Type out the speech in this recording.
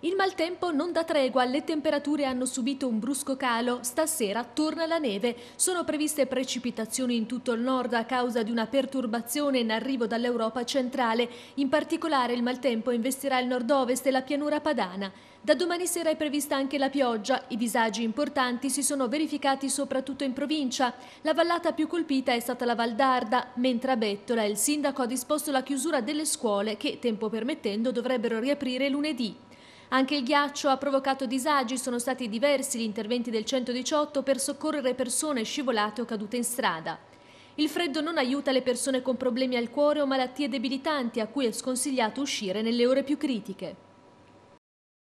Il maltempo non dà tregua, le temperature hanno subito un brusco calo, stasera torna la neve. Sono previste precipitazioni in tutto il nord a causa di una perturbazione in arrivo dall'Europa centrale. In particolare il maltempo investirà il nord-ovest e la pianura padana. Da domani sera è prevista anche la pioggia. I disagi importanti si sono verificati soprattutto in provincia. La vallata più colpita è stata la Valdarda, mentre a Bettola il sindaco ha disposto la chiusura delle scuole che, tempo permettendo, dovrebbero riaprire lunedì. Anche il ghiaccio ha provocato disagi, sono stati diversi gli interventi del 118 per soccorrere persone scivolate o cadute in strada. Il freddo non aiuta le persone con problemi al cuore o malattie debilitanti a cui è sconsigliato uscire nelle ore più critiche.